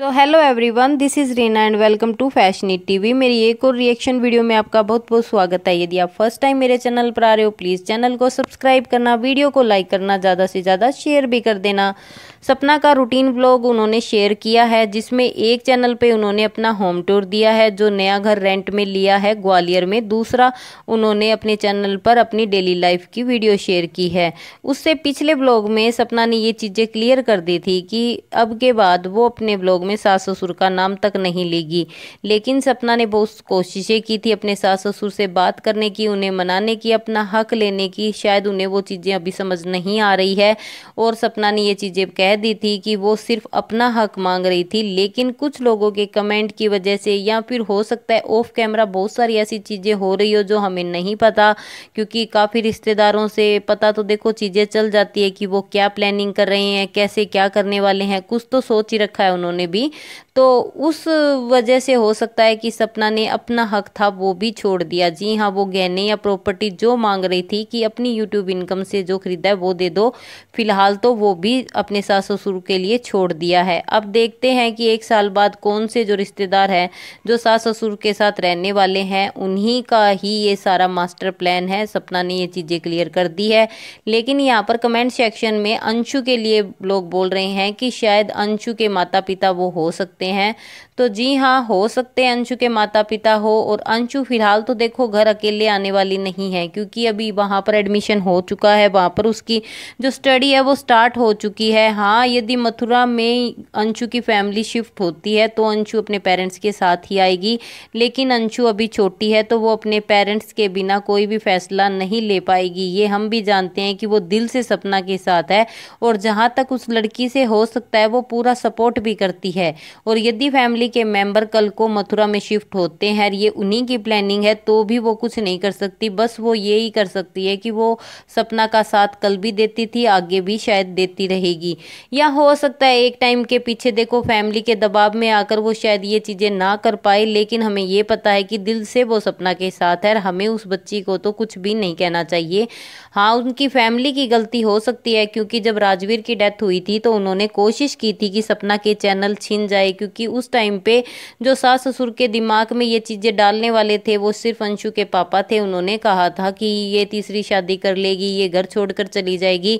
so hello everyone this is Reena and welcome to Fashiony TV मेरी एक और reaction video में आपका बहुत बहुत स्वागत है यदि आप फर्स्ट टाइम मेरे चैनल पर आ रहे हो प्लीज़ चैनल को सब्सक्राइब करना वीडियो को लाइक करना ज़्यादा से ज़्यादा शेयर भी कर देना सपना का रूटीन ब्लॉग उन्होंने शेयर किया है जिसमें एक चैनल पे उन्होंने अपना होम टूर दिया है जो नया घर रेंट में लिया है ग्वालियर में दूसरा उन्होंने अपने चैनल पर अपनी डेली लाइफ की वीडियो शेयर की है उससे पिछले ब्लॉग में सपना ने ये चीज़ें क्लियर कर दी थी कि अब के बाद वो अपने ब्लॉग में सास ससुर का नाम तक नहीं लेगी लेकिन सपना ने बहुत कोशिशें की थी अपने सास ससुर से बात करने की उन्हें मनाने की अपना हक लेने की शायद उन्हें वो चीज़ें अभी समझ नहीं आ रही है और सपना ने ये चीज़ें कह दी थी कि वो सिर्फ अपना हक मांग रही थी लेकिन कुछ लोगों के कमेंट की वजह से या फिर हो सकता है ऑफ कैमरा बहुत सारी ऐसी चीज़ें हो रही हो जो हमें नहीं पता क्योंकि काफ़ी रिश्तेदारों से पता तो देखो चीज़ें चल जाती है कि वो क्या प्लानिंग कर रहे हैं कैसे क्या करने वाले हैं कुछ तो सोच ही रखा है उन्होंने भी भी तो उस वजह से हो सकता है कि सपना ने अपना हक था वो भी छोड़ दिया जी हाँ वो गहने या प्रॉपर्टी जो मांग रही थी कि अपनी यूट्यूब इनकम से जो खरीदा है वो दे दो फिलहाल तो वो भी अपने सास ससुर के लिए छोड़ दिया है अब देखते हैं कि एक साल बाद कौन से जो रिश्तेदार हैं जो सास ससुर के साथ रहने वाले हैं उन्हीं का ही ये सारा मास्टर प्लान है सपना ने ये चीज़ें क्लियर कर दी है लेकिन यहाँ पर कमेंट सेक्शन में अंशु के लिए लोग बोल रहे हैं कि शायद अंशु के माता पिता वो वो हो सकते हैं तो जी हाँ हो सकते हैं अंशु के माता पिता हो और अंशु फिलहाल तो देखो घर अकेले आने वाली नहीं है क्योंकि अभी वहाँ पर एडमिशन हो चुका है वहाँ पर उसकी जो स्टडी है वो स्टार्ट हो चुकी है हाँ यदि मथुरा में अंशु की फैमिली शिफ्ट होती है तो अंशु अपने पेरेंट्स के साथ ही आएगी लेकिन अंशु अभी छोटी है तो वो अपने पेरेंट्स के बिना कोई भी फैसला नहीं ले पाएगी ये हम भी जानते हैं कि वो दिल से सपना के साथ है और जहाँ तक उस लड़की से हो सकता है वो पूरा सपोर्ट भी करती है और यदि फैमिली के मेंबर कल को मथुरा में शिफ्ट होते हैं ये उन्हीं की प्लानिंग है तो भी वो कुछ नहीं कर सकती बस वो ये ही कर सकती है कि वो सपना का साथ कल भी देती थी आगे भी शायद देती रहेगी या हो सकता है एक टाइम के पीछे देखो फैमिली के दबाव में आकर वो शायद ये चीज़ें ना कर पाए लेकिन हमें ये पता है कि दिल से वो सपना के साथ है हमें उस बच्ची को तो कुछ भी नहीं कहना चाहिए हाँ उनकी फैमिली की गलती हो सकती है क्योंकि जब राजवीर की डेथ हुई थी तो उन्होंने कोशिश की थी कि सपना के चैनल छिन जाए क्योंकि उस टाइम पे जो सास ससुर के दिमाग में ये चीज़ें डालने वाले थे वो सिर्फ अंशु के पापा थे उन्होंने कहा था कि ये तीसरी शादी कर लेगी ये घर छोड़कर चली जाएगी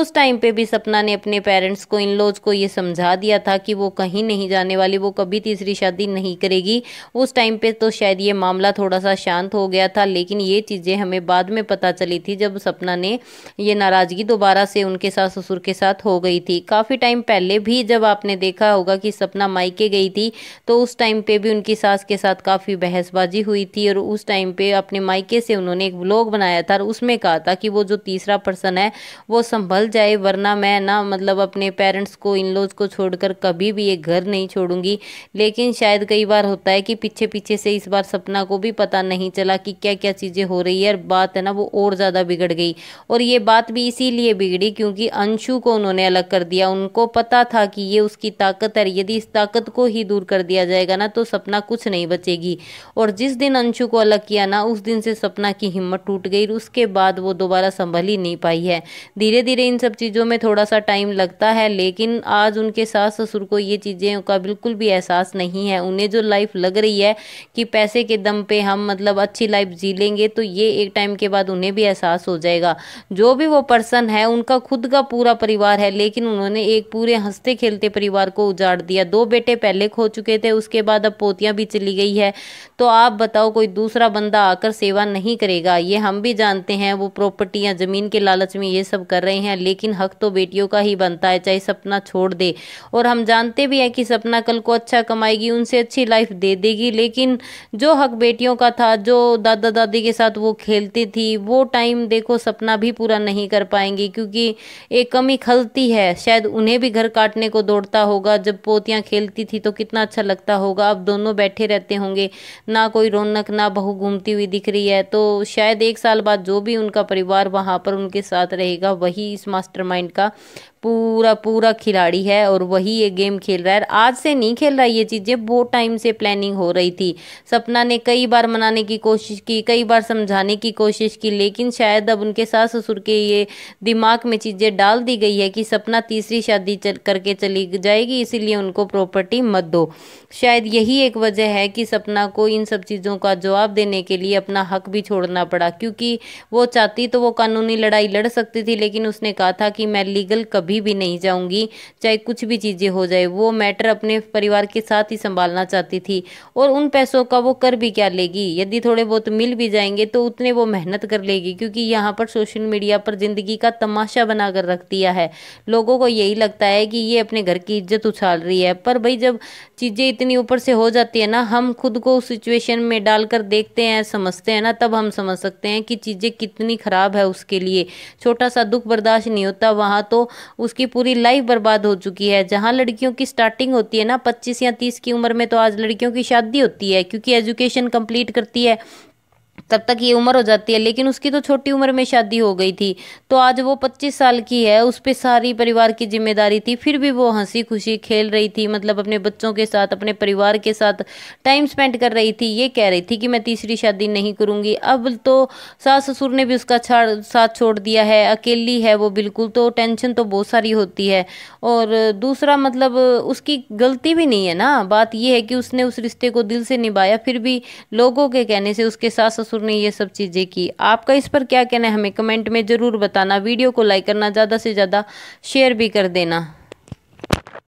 उस टाइम पे भी सपना ने अपने पेरेंट्स को इन लॉज को ये समझा दिया था कि वो कहीं नहीं जाने वाली वो कभी तीसरी शादी नहीं करेगी उस टाइम पे तो शायद ये मामला थोड़ा सा शांत हो गया था लेकिन ये चीज़ें हमें बाद में पता चली थी जब सपना ने ये नाराज़गी दोबारा से उनके सास ससुर के साथ हो गई थी काफ़ी टाइम पहले भी जब आपने देखा होगा कि सपना मायके गई थी तो उस टाइम पे भी उनकी सास के साथ काफ़ी बहसबाजी हुई थी और उस टाइम पे अपने मायके से उन्होंने एक ब्लॉग बनाया था और उसमें कहा था कि वो जो तीसरा पर्सन है वो संभल जाए वरना मैं ना मतलब अपने पेरेंट्स को इन लोज को छोड़कर कभी भी ये घर नहीं छोड़ूंगी लेकिन शायद कई बार होता है कि पीछे पीछे से इस बार सपना को भी पता नहीं चला कि क्या क्या चीज़ें हो रही है और बात है ना वो और ज़्यादा बिगड़ गई और ये बात भी इसीलिए बिगड़ी क्योंकि अंशु को उन्होंने अलग कर दिया उनको पता था कि ये उसकी ताकत है पर यदि इस ताकत को ही दूर कर दिया जाएगा ना तो सपना कुछ नहीं बचेगी और जिस दिन अंशु को अलग किया ना उस दिन से सपना की हिम्मत टूट गई उसके बाद वो दोबारा संभल ही नहीं पाई है धीरे धीरे इन सब चीज़ों में थोड़ा सा टाइम लगता है लेकिन आज उनके सास ससुर को ये चीज़ें का बिल्कुल भी एहसास नहीं है उन्हें जो लाइफ लग रही है कि पैसे के दम पे हम मतलब अच्छी लाइफ जी लेंगे तो ये एक टाइम के बाद उन्हें भी एहसास हो जाएगा जो भी वो पर्सन है उनका खुद का पूरा परिवार है लेकिन उन्होंने एक पूरे हंसते खेलते परिवार को उजाड़ काट दिया दो बेटे पहले खो चुके थे उसके बाद अब पोतियां भी चली गई है तो आप बताओ कोई दूसरा बंदा आकर सेवा नहीं करेगा ये हम भी जानते हैं वो प्रॉपर्टी या ज़मीन के लालच में ये सब कर रहे हैं लेकिन हक तो बेटियों का ही बनता है चाहे सपना छोड़ दे और हम जानते भी हैं कि सपना कल को अच्छा कमाएगी उनसे अच्छी लाइफ दे देगी लेकिन जो हक बेटियों का था जो दादा दादी के साथ वो खेलती थी वो टाइम देखो सपना भी पूरा नहीं कर पाएंगी क्योंकि एक कमी खलती है शायद उन्हें भी घर काटने को दौड़ता होगा जब पोतियाँ खेलती थी तो कितना अच्छा लगता होगा अब दोनों बैठे रहते होंगे ना कोई रौनक ना बहू घूमती हुई दिख रही है तो शायद एक साल बाद जो भी उनका परिवार वहाँ पर उनके साथ रहेगा वही इस मास्टर का पूरा पूरा खिलाड़ी है और वही ये गेम खेल रहा है आज से नहीं खेल रहा ये चीज़ें बहुत टाइम से प्लानिंग हो रही थी सपना ने कई बार मनाने की कोशिश की कई बार समझाने की कोशिश की लेकिन शायद अब उनके सास ससुर के ये दिमाग में चीज़ें डाल दी गई है कि सपना तीसरी शादी चल करके चली जाएगी इसीलिए उनको प्रॉपर्टी मत दो शायद यही एक वजह है कि सपना को इन सब चीज़ों का जवाब देने के लिए अपना हक भी छोड़ना पड़ा क्योंकि वो चाहती तो वो कानूनी लड़ाई लड़ सकती थी लेकिन उसने कहा था कि मैं लीगल कब कभी भी नहीं जाऊंगी चाहे कुछ भी चीज़ें हो जाए वो मैटर अपने परिवार के साथ ही संभालना चाहती थी और उन पैसों का वो कर भी क्या लेगी यदि थोड़े बहुत मिल भी जाएंगे तो उतने वो मेहनत कर लेगी क्योंकि यहाँ पर सोशल मीडिया पर ज़िंदगी का तमाशा बनाकर रख दिया है लोगों को यही लगता है कि ये अपने घर की इज्जत उछाल रही है पर भाई जब चीज़ें इतनी ऊपर से हो जाती है ना हम खुद को उस सिचुएशन में डालकर देखते हैं समझते हैं ना तब हम समझ सकते हैं कि चीज़ें कितनी ख़राब है उसके लिए छोटा सा दुख बर्दाश्त नहीं होता वहाँ तो उसकी पूरी लाइफ बर्बाद हो चुकी है जहाँ लड़कियों की स्टार्टिंग होती है ना पच्चीस या तीस की उम्र में तो आज लड़कियों की शादी होती है क्योंकि एजुकेशन कंप्लीट करती है तब तक ये उम्र हो जाती है लेकिन उसकी तो छोटी उम्र में शादी हो गई थी तो आज वो पच्चीस साल की है उस पर सारी परिवार की जिम्मेदारी थी फिर भी वो हंसी खुशी खेल रही थी मतलब अपने बच्चों के साथ अपने परिवार के साथ टाइम स्पेंड कर रही थी ये कह रही थी कि मैं तीसरी शादी नहीं करूँगी अब तो सास ससुर ने भी उसका साथ छोड़ दिया है अकेली है वो बिल्कुल तो टेंशन तो बहुत सारी होती है और दूसरा मतलब उसकी गलती भी नहीं है ना बात यह है कि उसने उस रिश्ते को दिल से निभाया फिर भी लोगों के कहने से उसके सास ससुर ने ये सब चीज़ें की आपका इस पर क्या कहना है हमें कमेंट में ज़रूर बताना वीडियो को लाइक करना ज़्यादा से ज़्यादा शेयर भी कर देना